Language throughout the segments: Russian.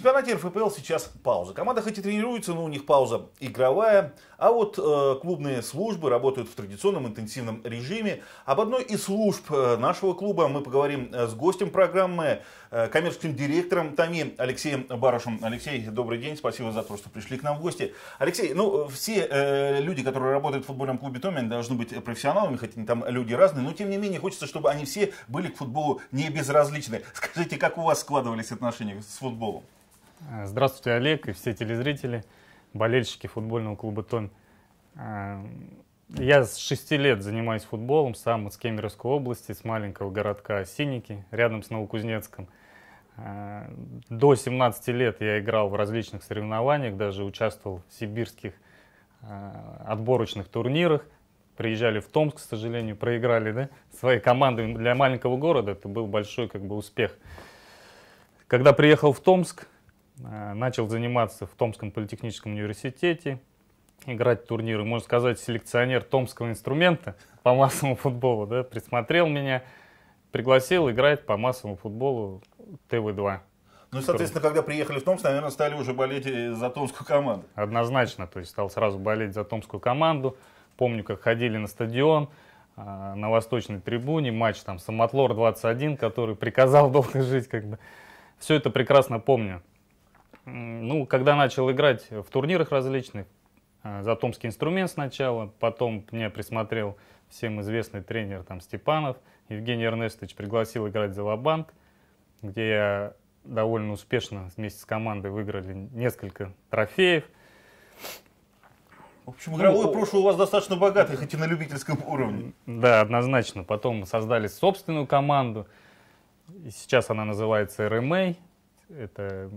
чемпионате РФПЛ сейчас пауза. Команда хоть и тренируется, но у них пауза игровая. А вот э, клубные службы работают в традиционном интенсивном режиме. Об одной из служб э, нашего клуба мы поговорим э, с гостем программы, э, коммерческим директором ТАМИ Алексеем Барышем. Алексей, добрый день, спасибо за то, что пришли к нам в гости. Алексей, ну все э, люди, которые работают в футбольном клубе ТОМИ, должны быть профессионалами, хотя там люди разные, но тем не менее хочется, чтобы они все были к футболу не безразличны. Скажите, как у вас складывались отношения с футболом? Э, здравствуйте, Олег и все телезрители, болельщики футбольного клуба «Тон». Э, я с шести лет занимаюсь футболом, сам из Кемеровской области, с маленького городка Синики, рядом с Новокузнецком. Э, до 17 лет я играл в различных соревнованиях, даже участвовал в сибирских отборочных турнирах. Приезжали в Томск, к сожалению, проиграли да? своей командой. Для маленького города это был большой как бы, успех. Когда приехал в Томск, Э, начал заниматься в Томском политехническом университете, играть в турниры. Можно сказать, селекционер томского инструмента по массовому футболу. Да, присмотрел меня, пригласил играть по массовому футболу ТВ-2. Ну и, соответственно, когда приехали в Томск, наверное, стали уже болеть за томскую команду. Однозначно, то есть стал сразу болеть за томскую команду. Помню, как ходили на стадион, э, на восточной трибуне, матч там Самотлор 21, который приказал долго жить. Как бы. Все это прекрасно помню. Ну, когда начал играть в турнирах различных, э, за томский инструмент сначала, потом меня присмотрел всем известный тренер там Степанов, Евгений Эрнестович пригласил играть за Лабанк, где я довольно успешно вместе с командой выиграли несколько трофеев. В общем, игровое ну, прошлое у вас достаточно богатое, хоть и на любительском уровне. Да, однозначно. Потом создали собственную команду. И сейчас она называется РМА. Это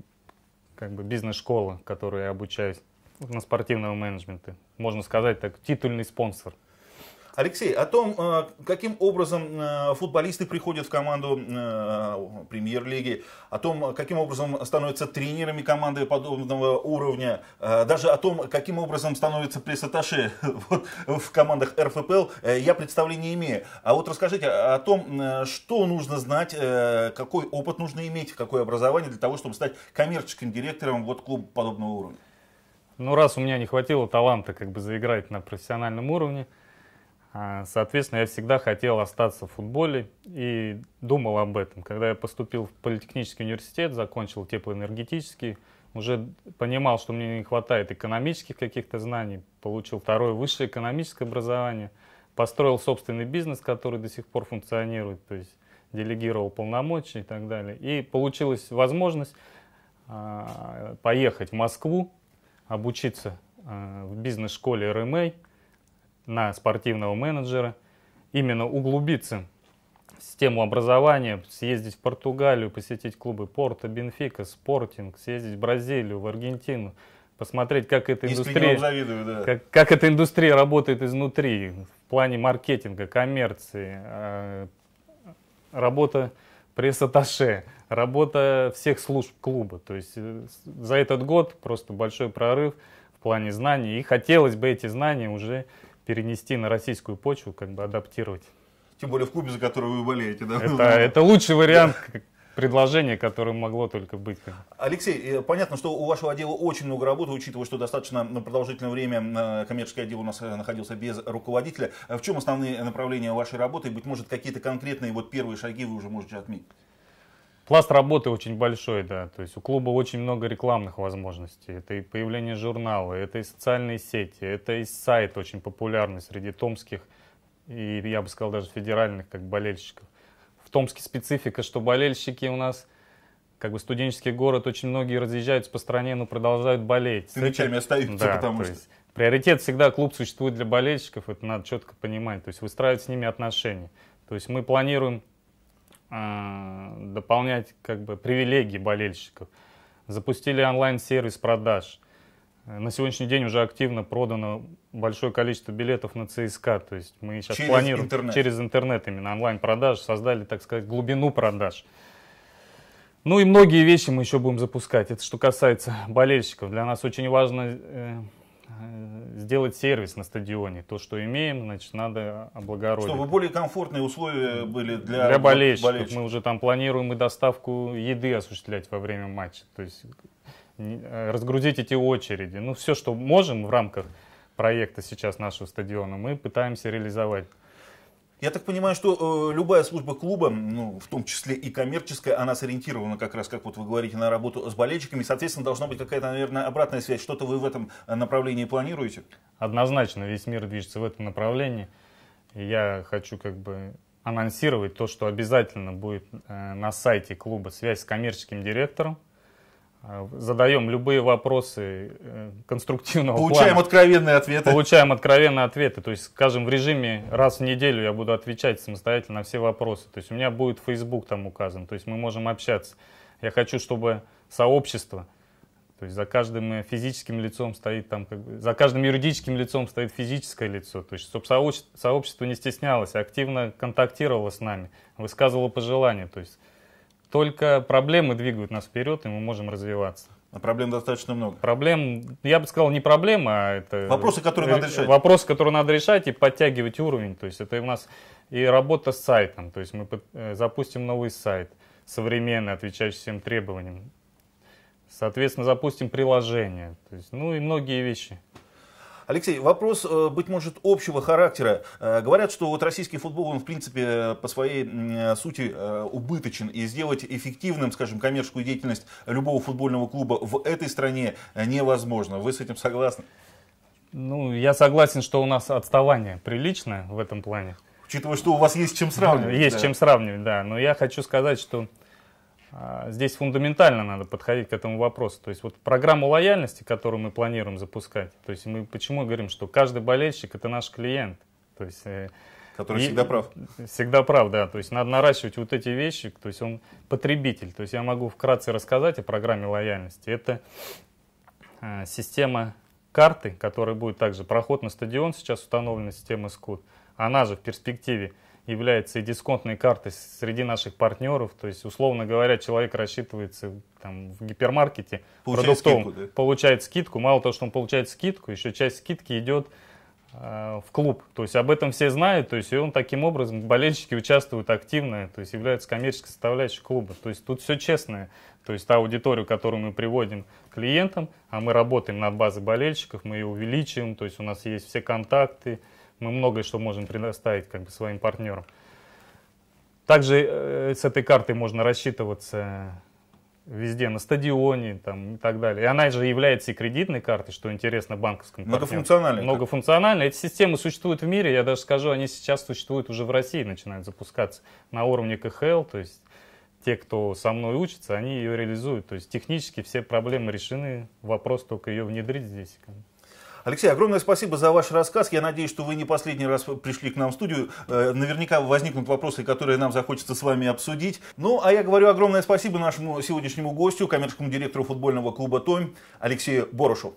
как бы бизнес-школа, в которой я обучаюсь на спортивного менеджмента. Можно сказать так, титульный спонсор. Алексей, о том, э, каким образом э, футболисты приходят в команду э, премьер-лиги, о том, каким образом становятся тренерами команды подобного уровня, даже о том, каким образом становятся пресс-атташе вот, в командах РФПЛ, я представления не имею. А вот расскажите о том, что нужно знать, какой опыт нужно иметь, какое образование для того, чтобы стать коммерческим директором вот клуба подобного уровня. Ну, раз у меня не хватило таланта как бы заиграть на профессиональном уровне, а, соответственно, я всегда хотел остаться в футболе и думал об этом. Когда я поступил в политехнический университет, закончил теплоэнергетический, уже понимал, что мне не хватает экономических каких-то знаний, получил второе высшее экономическое образование, построил собственный бизнес, который до сих пор функционирует, то есть делегировал полномочия и так далее. И получилась возможность а, поехать в Москву, обучиться а, в бизнес-школе РМА, на спортивного менеджера, именно углубиться в систему образования, съездить в Португалию, посетить клубы Порта, Бенфика, Спортинг, съездить в Бразилию, в Аргентину, посмотреть, как эта индустрия, да. как, как эта индустрия работает изнутри в плане маркетинга, коммерции, э, работа пресс-атташе, работа всех служб клуба. То есть э, за этот год просто большой прорыв в плане знаний. И хотелось бы эти знания уже перенести на российскую почву, как бы адаптировать. Тем более в клубе, за который вы болеете, да? Это, это лучший вариант, предложения, которое могло только быть. Алексей, э, понятно, что у вашего отдела очень много работы, учитывая, что достаточно продолжительное время э, коммерческий отдел у нас э, находился без руководителя. А в чем основные направления вашей работы? И, быть может, какие-то конкретные вот первые шаги вы уже можете отметить? Пласт работы очень большой, да. То есть у клуба очень много рекламных возможностей. Это и появление журнала, это и социальные сети, это и сайт очень популярный среди томских и, я бы сказал, даже федеральных как болельщиков. В Томске специфика, что болельщики у нас, как бы студенческий город, очень многие разъезжаются по стране, но продолжают болеть. С речами остаются, да, потому что... Есть, приоритет всегда клуб существует для болельщиков, это надо четко понимать. То есть выстраивать с ними отношения. То есть мы планируем а, дополнять как бы привилегии болельщиков. Запустили онлайн-сервис продаж. На сегодняшний день уже активно продано большое количество билетов на ЦСКА. То есть мы сейчас через планируем интернет. через интернет именно онлайн-продаж, создали, так сказать, глубину продаж. Ну и многие вещи мы еще будем запускать. Это что касается болельщиков. Для нас очень важно э, Э, сделать сервис на стадионе. То, что имеем, значит, надо облагородить. Чтобы более комфортные условия были для, для болельщиков. болельщиков. Мы уже там планируем и доставку еды осуществлять во время матча. То есть э, разгрузить эти очереди. Ну, все, что можем в рамках проекта сейчас нашего стадиона, мы пытаемся реализовать. Я так понимаю, что э, любая служба клуба, ну, в том числе и коммерческая, она сориентирована как раз, как вот вы говорите, на работу с болельщиками. Соответственно, должна быть какая-то, наверное, обратная связь. Что-то вы в этом э, направлении планируете? Однозначно, весь мир движется в этом направлении. я хочу как бы анонсировать то, что обязательно будет э, на сайте клуба связь с коммерческим директором. А, задаем любые вопросы э, конструктивного Получаем плана. откровенные ответы. Получаем откровенные ответы. То есть, скажем, в режиме раз в неделю я буду отвечать самостоятельно на все вопросы. То есть у меня будет Facebook там указан. То есть мы можем общаться. Я хочу, чтобы сообщество, то есть за каждым э, физическим лицом стоит там, как бы, за каждым юридическим лицом стоит физическое лицо. То есть, чтобы сообщество, сообщество не стеснялось, активно контактировало с нами, высказывало пожелания. То есть только проблемы двигают нас вперед, и мы можем развиваться. А проблем достаточно много. Проблем, я бы сказал, не проблема, а это... Вопросы, которые надо решать. Вопросы, которые надо решать и подтягивать уровень. То есть это у нас и работа с сайтом. То есть мы э, запустим новый сайт, современный, отвечающий всем требованиям. Соответственно, запустим приложение. То есть, ну и многие вещи. Алексей, вопрос, э, быть может, общего характера. Э, говорят, что вот российский футбол, он, в принципе, по своей э, сути убыточен. И сделать эффективным, скажем, коммерческую деятельность любого футбольного клуба в этой стране невозможно. Вы с этим согласны? Ну, я согласен, что у нас отставание приличное в этом плане. Учитывая, что у вас есть чем сравнивать. Есть да. чем сравнивать, да. Но я хочу сказать, что а, здесь фундаментально надо подходить к этому вопросу. То есть вот программу лояльности, которую мы планируем запускать, то есть мы почему говорим, что каждый болельщик это наш клиент. То есть, э, Который и, всегда прав. Всегда прав, да. То есть надо наращивать вот эти вещи. То есть он потребитель. То есть я могу вкратце рассказать о программе лояльности. Это а, система карты, которая будет также проход на стадион, сейчас установлена система СКУД. Она же в перспективе является и дисконтной картой среди наших партнеров. То есть, условно говоря, человек рассчитывается там, в гипермаркете, получает скидку, да? получает скидку. Мало того, что он получает скидку, еще часть скидки идет э, в клуб. То есть об этом все знают, то есть и он таким образом, болельщики участвуют активно, то есть являются коммерческой составляющей клуба. То есть тут все честное. То есть та аудиторию, которую мы приводим клиентам, а мы работаем над базой болельщиков, мы ее увеличиваем, то есть у нас есть все контакты, мы многое что можем предоставить как бы, своим партнерам. Также э, с этой картой можно рассчитываться везде, на стадионе там, и так далее. И она же является и кредитной картой, что интересно банковскому Многофункциональная. Многофункциональная. Эти системы существуют в мире, я даже скажу, они сейчас существуют уже в России, начинают запускаться на уровне КХЛ, то есть те, кто со мной учится, они ее реализуют. То есть технически все проблемы решены, вопрос только ее внедрить здесь. Алексей, огромное спасибо за ваш рассказ. Я надеюсь, что вы не последний раз пришли к нам в студию. Э, наверняка возникнут вопросы, которые нам захочется с вами обсудить. Ну, а я говорю огромное спасибо нашему сегодняшнему гостю, коммерческому директору футбольного клуба Том Алексею Борушу.